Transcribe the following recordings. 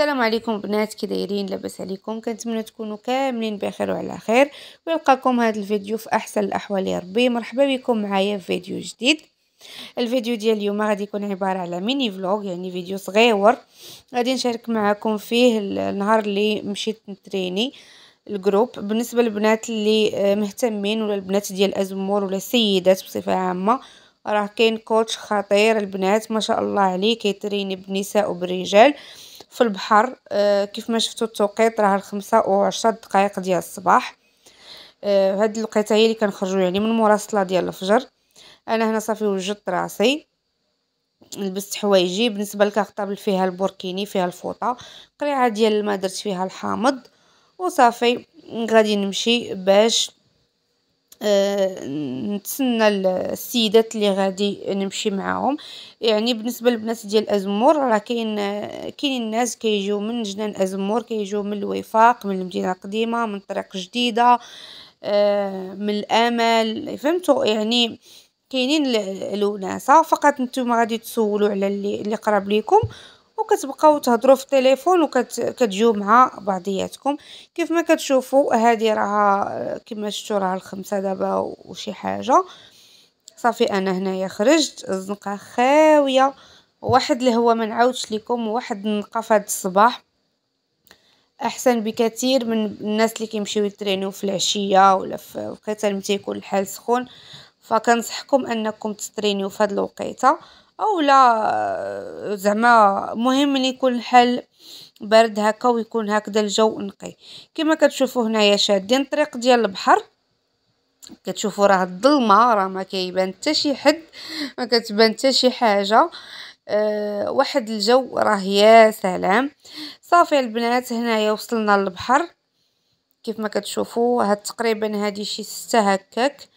السلام عليكم بنات كي دايرين لاباس عليكم كنتمنى تكونوا كاملين بخير وعلى خير ويلقاكم هذا الفيديو في احسن الاحوال يا ربي مرحبا بكم معايا في فيديو جديد الفيديو ديال اليوم غادي يكون عباره على ميني فلوغ يعني فيديو صغير غادي نشارك معكم فيه النهار اللي مشيت نتريني الجروب بالنسبه للبنات اللي آه، مهتمين ولا البنات ديال الازمور ولا السيدات بصفه عامه راه كاين كوتش خطير البنات ما شاء الله عليه كيتريني بالنساء وبالرجال في البحر آه كيف ما شفتوا التوقيت راه الخمسة وعشرة دقائق ديال الصباح آه هاد الوقيته هي اللي كنخرجوا يعني من الصلاه ديال الفجر انا هنا صافي وجدت راسي لبست حوايجي بالنسبه للكارطابل فيها البوركيني فيها الفوطه قريعه ديال الماء درت فيها الحامض وصافي غادي نمشي باش آه، نتسنى السيدات اللي غادي نمشي معاهم يعني بالنسبه للبنات ديال ازمور راه كاين كاين الناس كيجيو من جنان ازمور كيجيو من الوفاق من المدينه القديمه من طريق جديده آه، من الامل فهمتوا يعني كاينين الوناسه فقط نتوما غادي تسولوا على اللي قرب قراب ليكم وكتبقاو تهضروا في التليفون وكتجيو مع بعضياتكم كيف ما كتشوفوا هذه راها كما شفتوا راها الخمسه دابا وشي حاجه صافي انا هنايا خرجت الزنقه خاويه واحد الهوا ما نعاودش لكم واحد النقه في الصباح احسن بكثير من الناس اللي كيمشيو يترينيو في العشيه ولا في وقيته ملي تيكون الحال سخون فكنصحكم انكم تترينيو في هاد الوقيته او لا زعما مهم ان يكون الحل برد هكا ويكون هكذا الجو نقي كما كتشوفوا هنايا شادين طريق ديال البحر كتشوفوا راه الظلمه راه ما كيبان حتى شي حد ما كتبان حتى شي حاجه أه واحد الجو راه يا سلام صافي البنات هنايا وصلنا للبحر كيف ما كتشوفوا هاد تقريبا هادي شي ستة هكاك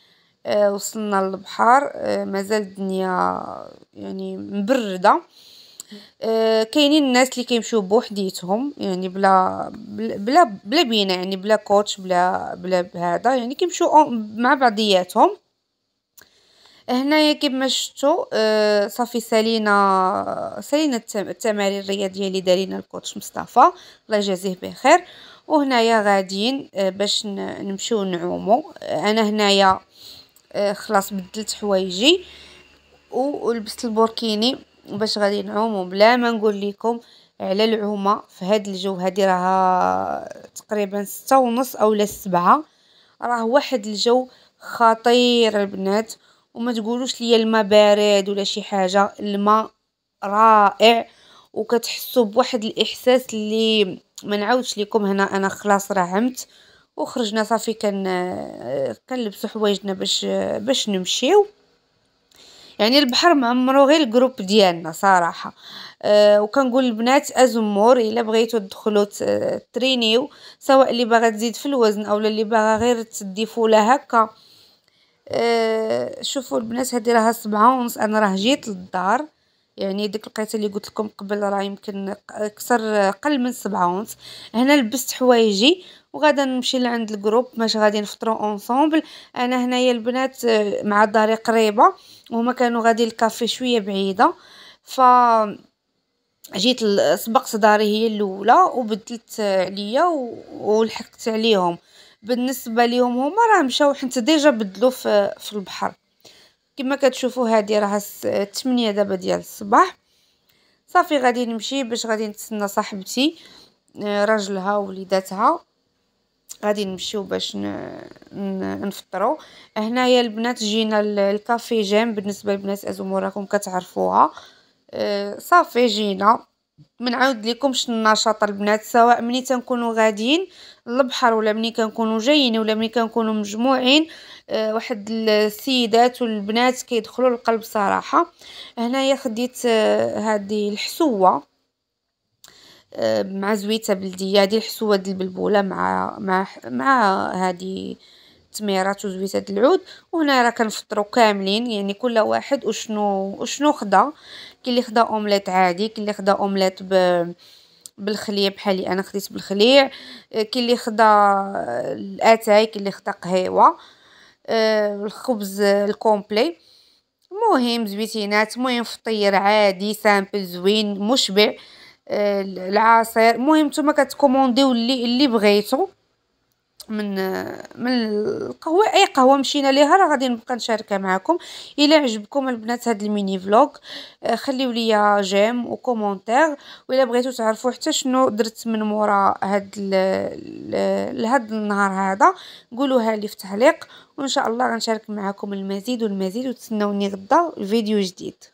آه، وصلنا للبحر آه، مازال الدنيا يعني مبرده آه، كاينين الناس اللي كيمشيو بوحديتهم يعني بلا بلا بلا بينا يعني بلا كوتش بلا بلا هذا يعني كيمشيو مع بعضياتهم هنايا كيما شفتوا صافي سالينا سالينا التمارين الرياضيه اللي دارينا الكوتش مصطفى الله يجازيه بخير وهنايا غاديين باش نمشيو نعومو انا هنايا آه خلاص بدلت حوايجي ولبست البوركيني باش غادي نعومو بلا ما نقول لكم على العومه في هذا الجو هذه راها تقريبا ستة ونص اولا سبعة راه واحد الجو خطير البنات وما تقولوش ليا الماء بارد ولا شي حاجه الماء رائع وكتحسوا بواحد الاحساس اللي ما نعاودش لكم هنا انا خلاص راه عمت وخرجنا صافي آه، كان كنلبسو حوايجنا باش باش نمشيو يعني البحر معمرو غير الجروب ديالنا صراحه أه وكنقول البنات ازمور الا بغيتو تدخلوا ترينيو سواء اللي باغا تزيد في الوزن اولا اللي باغا غير تدي فوله هكا أه شوفوا البنات هذه راها سبعة ونص انا راه جيت للدار يعني ديك القيطه اللي قلت لكم قبل راه يمكن اكثر قل من سبعة ونص هنا لبست حوايجي وغادا نمشي لعند الجروب باش غادي نفطرو اونصومبل انا هنايا البنات آه، مع داري قريبه وهما كانوا غادي الكافي شويه بعيده ف جيت سبقت داري هي الاولى وبدلت عليا ولحقت عليهم بالنسبه ليهم هما راه مشاو حنت ديجا بدلو في البحر كما كتشوفوا هذه راه 8 دابا ديال الصباح صافي غادي نمشي باش غادي نتسنى صاحبتي آه، راجلها ووليداتها غادي نمشيو باش نفطروا هنايا البنات جينا الكافي جيم بالنسبه للبنات ازو راكم كتعرفوها آه، صافي جينا منعاود لكمش النشاط البنات سواء ملي تنكونوا غاديين للبحر ولا ملي كنكونوا جايين ولا ملي كنكونوا مجموعين أه واحد السيدات والبنات كيدخلوا القلب صراحه هنايا خديت آه، هذه الحسوه آه، مع زويته بلديه هذه الحسوه ديال البلبوله مع مع مع هذه التميرات وزويته العود وهنا راه كنفطروا كاملين يعني كل واحد وشنو وشنو خدا كاين اللي خدا اومليت عادي كاين اللي خدا اومليت ب بالخليه بحالي انا خديت بالخليع كاين اللي خدا الاتاي كاين اللي خدا قهيوه آه، الخبز الكومبلي مهم زويتينات مهم فطير عادي سامبل زوين مشبع آه، العصير مهم نتوما كتكومونديو اللي اللي بغيتو من من القهوه اي قهوه مشينا ليها راه غادي نبقى نشاركها معكم الا عجبكم البنات هذا الميني فلوغ آه، خليو ليا جيم وكومونتير والا بغيتو تعرفوا حتى شنو درت من مورا هاد لهذا النهار هذا قولوها لي في تعليق وان شاء الله غنشارك معكم المزيد والمزيد وتسناوني غدا فيديو جديد